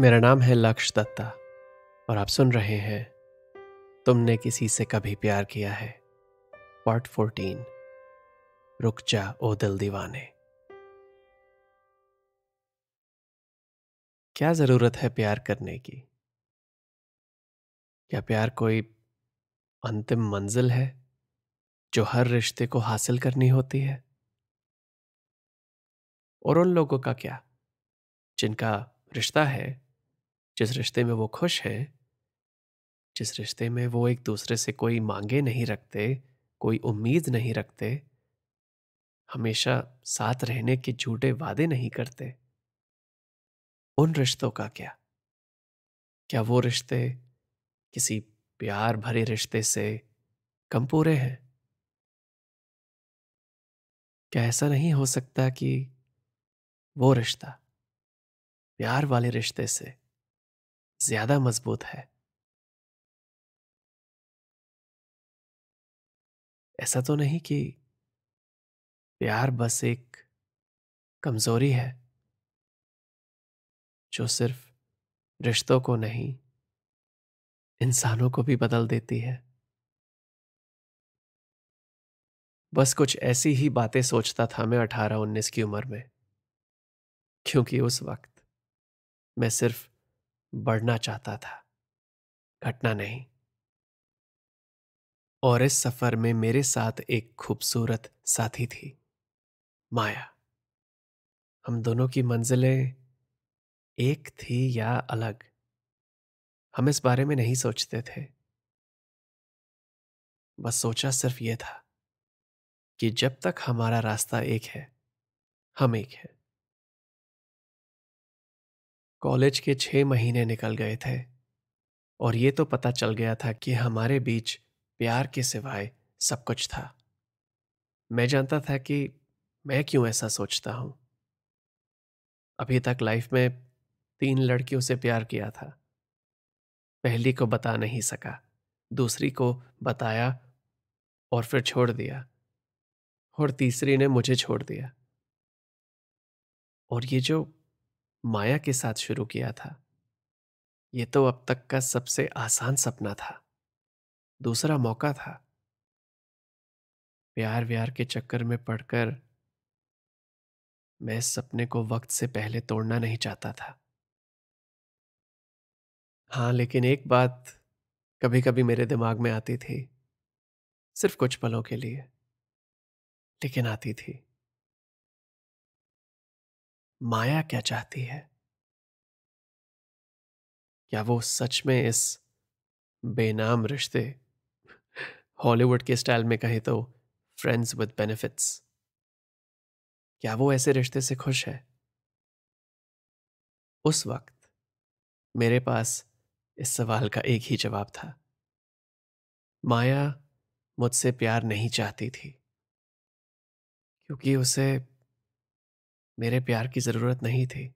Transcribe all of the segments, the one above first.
मेरा नाम है लक्ष दत्ता और आप सुन रहे हैं तुमने किसी से कभी प्यार किया है पार्ट फोर्टीन रुक जा ओ दिल दीवाने क्या जरूरत है प्यार करने की क्या प्यार कोई अंतिम मंजिल है जो हर रिश्ते को हासिल करनी होती है और उन लोगों का क्या जिनका रिश्ता है जिस रिश्ते में वो खुश हैं जिस रिश्ते में वो एक दूसरे से कोई मांगे नहीं रखते कोई उम्मीद नहीं रखते हमेशा साथ रहने के झूठे वादे नहीं करते उन रिश्तों का क्या क्या वो रिश्ते किसी प्यार भरे रिश्ते से कम पूरे हैं क्या ऐसा नहीं हो सकता कि वो रिश्ता प्यार वाले रिश्ते से ज्यादा मजबूत है ऐसा तो नहीं कि प्यार बस एक कमजोरी है जो सिर्फ रिश्तों को नहीं इंसानों को भी बदल देती है बस कुछ ऐसी ही बातें सोचता था मैं अठारह उन्नीस की उम्र में क्योंकि उस वक्त मैं सिर्फ बढ़ना चाहता था घटना नहीं और इस सफर में मेरे साथ एक खूबसूरत साथी थी माया हम दोनों की मंजिलें एक थी या अलग हम इस बारे में नहीं सोचते थे बस सोचा सिर्फ यह था कि जब तक हमारा रास्ता एक है हम एक हैं कॉलेज के छह महीने निकल गए थे और ये तो पता चल गया था कि हमारे बीच प्यार के सिवाय सब कुछ था मैं जानता था कि मैं क्यों ऐसा सोचता हूं अभी तक लाइफ में तीन लड़कियों से प्यार किया था पहली को बता नहीं सका दूसरी को बताया और फिर छोड़ दिया और तीसरी ने मुझे छोड़ दिया और ये जो माया के साथ शुरू किया था ये तो अब तक का सबसे आसान सपना था दूसरा मौका था प्यार व्यार के चक्कर में पड़कर मैं इस सपने को वक्त से पहले तोड़ना नहीं चाहता था हाँ लेकिन एक बात कभी कभी मेरे दिमाग में आती थी सिर्फ कुछ पलों के लिए लेकिन आती थी माया क्या चाहती है क्या वो सच में इस बेनाम रिश्ते हॉलीवुड के स्टाइल में कहे तो फ्रेंड्स विद बेनिफिट्स क्या वो ऐसे रिश्ते से खुश है उस वक्त मेरे पास इस सवाल का एक ही जवाब था माया मुझसे प्यार नहीं चाहती थी क्योंकि उसे मेरे प्यार की ज़रूरत नहीं थी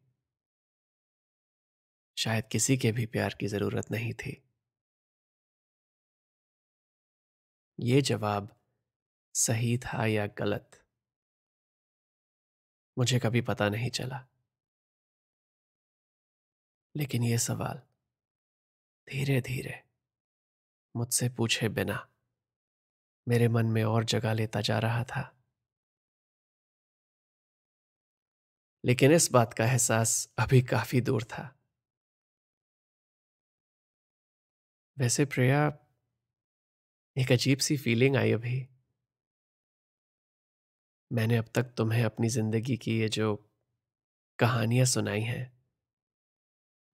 शायद किसी के भी प्यार की ज़रूरत नहीं थी ये जवाब सही था या गलत मुझे कभी पता नहीं चला लेकिन ये सवाल धीरे धीरे मुझसे पूछे बिना मेरे मन में और जगह लेता जा रहा था लेकिन इस बात का एहसास अभी काफी दूर था वैसे प्रिया एक अजीब सी फीलिंग आई अभी मैंने अब तक तुम्हें अपनी जिंदगी की ये जो कहानियां सुनाई हैं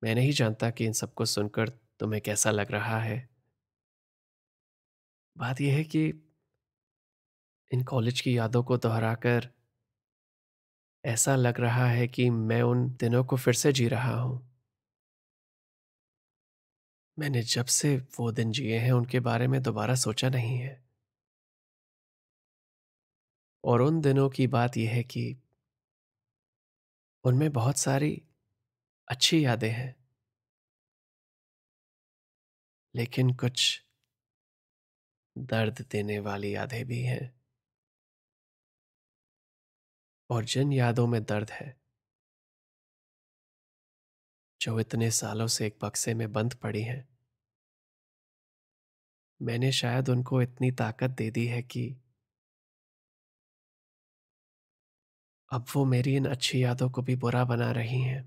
मैं नहीं जानता कि इन सबको सुनकर तुम्हें कैसा लग रहा है बात यह है कि इन कॉलेज की यादों को दोहराकर ऐसा लग रहा है कि मैं उन दिनों को फिर से जी रहा हूं मैंने जब से वो दिन जिए हैं उनके बारे में दोबारा सोचा नहीं है और उन दिनों की बात यह है कि उनमें बहुत सारी अच्छी यादें हैं लेकिन कुछ दर्द देने वाली यादें भी हैं और जिन यादों में दर्द है जो इतने सालों से एक बक्से में बंद पड़ी हैं मैंने शायद उनको इतनी ताकत दे दी है कि अब वो मेरी इन अच्छी यादों को भी बुरा बना रही हैं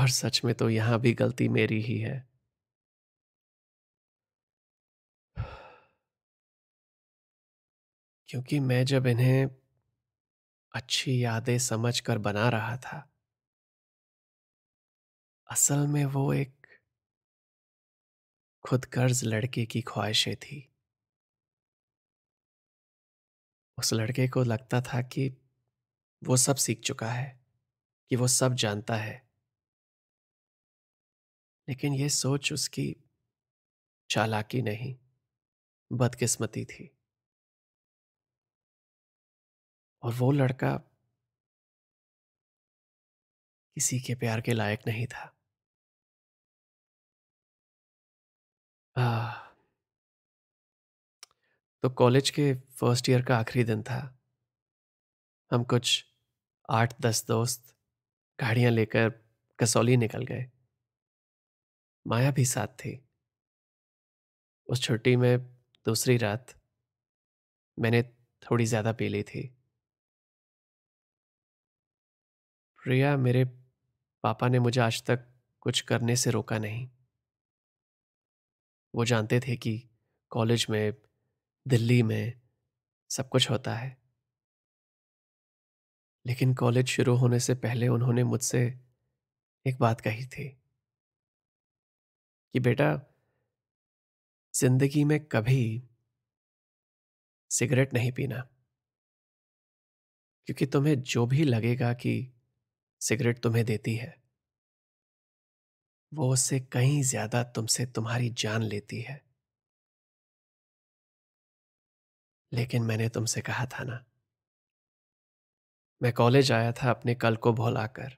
और सच में तो यहां भी गलती मेरी ही है क्योंकि मैं जब इन्हें अच्छी यादें समझकर बना रहा था असल में वो एक खुद कर्ज लड़के की ख्वाहिशें थी उस लड़के को लगता था कि वो सब सीख चुका है कि वो सब जानता है लेकिन ये सोच उसकी चालाकी नहीं बदकिस्मती थी और वो लड़का किसी के प्यार के लायक नहीं था आ, तो कॉलेज के फर्स्ट ईयर का आखिरी दिन था हम कुछ आठ दस दोस्त गाड़ियां लेकर कसौली निकल गए माया भी साथ थी उस छुट्टी में दूसरी रात मैंने थोड़ी ज़्यादा पी ली थी प्रिया मेरे पापा ने मुझे आज तक कुछ करने से रोका नहीं वो जानते थे कि कॉलेज में दिल्ली में सब कुछ होता है लेकिन कॉलेज शुरू होने से पहले उन्होंने मुझसे एक बात कही थी कि बेटा जिंदगी में कभी सिगरेट नहीं पीना क्योंकि तुम्हें जो भी लगेगा कि सिगरेट तुम्हें देती है वो उससे कहीं ज्यादा तुमसे तुम्हारी जान लेती है लेकिन मैंने तुमसे कहा था ना मैं कॉलेज आया था अपने कल को भोलाकर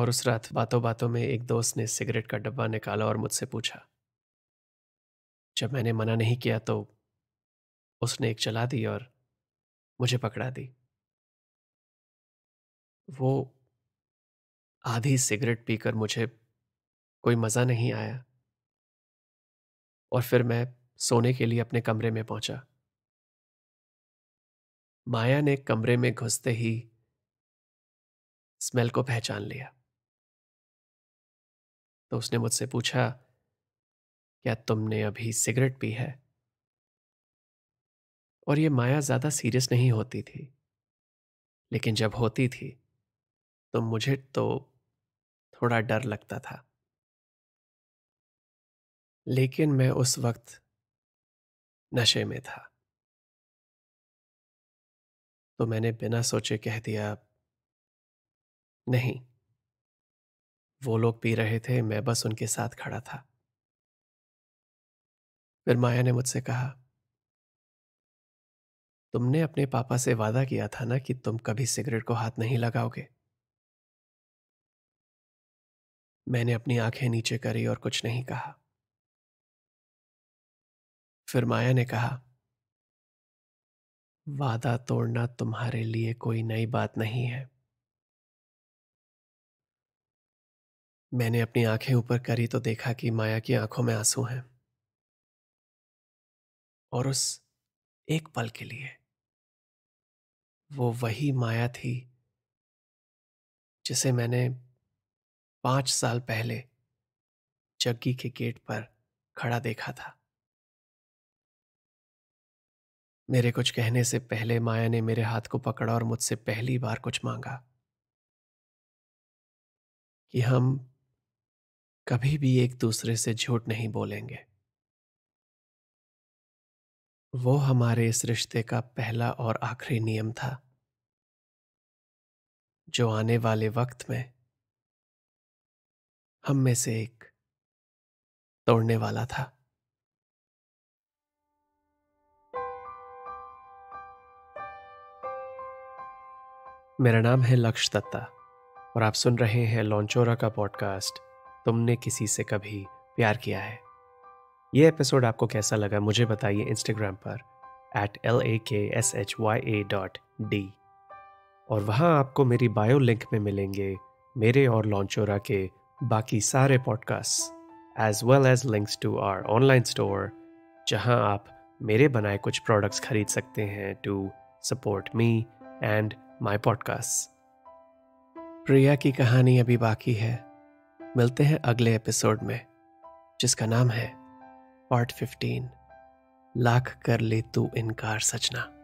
और उस रात बातों बातों में एक दोस्त ने सिगरेट का डब्बा निकाला और मुझसे पूछा जब मैंने मना नहीं किया तो उसने एक चला दी और मुझे पकड़ा दी वो आधी सिगरेट पीकर मुझे कोई मज़ा नहीं आया और फिर मैं सोने के लिए अपने कमरे में पहुंचा माया ने कमरे में घुसते ही स्मेल को पहचान लिया तो उसने मुझसे पूछा क्या तुमने अभी सिगरेट पी है और ये माया ज़्यादा सीरियस नहीं होती थी लेकिन जब होती थी तो मुझे तो थोड़ा डर लगता था लेकिन मैं उस वक्त नशे में था तो मैंने बिना सोचे कह दिया नहीं वो लोग पी रहे थे मैं बस उनके साथ खड़ा था फिर माया ने मुझसे कहा तुमने अपने पापा से वादा किया था ना कि तुम कभी सिगरेट को हाथ नहीं लगाओगे मैंने अपनी आंखें नीचे करी और कुछ नहीं कहा फिर माया ने कहा वादा तोड़ना तुम्हारे लिए कोई नई बात नहीं है मैंने अपनी आंखें ऊपर करी तो देखा कि माया की आंखों में आंसू हैं और उस एक पल के लिए वो वही माया थी जिसे मैंने पांच साल पहले जग्गी के गेट पर खड़ा देखा था मेरे कुछ कहने से पहले माया ने मेरे हाथ को पकड़ा और मुझसे पहली बार कुछ मांगा कि हम कभी भी एक दूसरे से झूठ नहीं बोलेंगे वो हमारे इस रिश्ते का पहला और आखिरी नियम था जो आने वाले वक्त में हम में से एक तोड़ने वाला था मेरा नाम है लक्ष्य दत्ता और आप सुन रहे हैं लॉन्चोरा का पॉडकास्ट तुमने किसी से कभी प्यार किया है ये एपिसोड आपको कैसा लगा मुझे बताइए इंस्टाग्राम पर eight L A K S H Y A dot D और वहाँ आपको मेरी बायो लिंक में मिलेंगे मेरे और लॉन्चोरा के बाकी सारे podcast as well as links to our online store जहां आप मेरे बनाए कुछ प्रोडक्ट्स खरीद सकते हैं to support me and my podcast Priya की कहानी अभी बाकी है मिलते हैं अगले एपिसोड में जिसका नाम है पार्ट 15 लाख कर ले तू इनकार सचना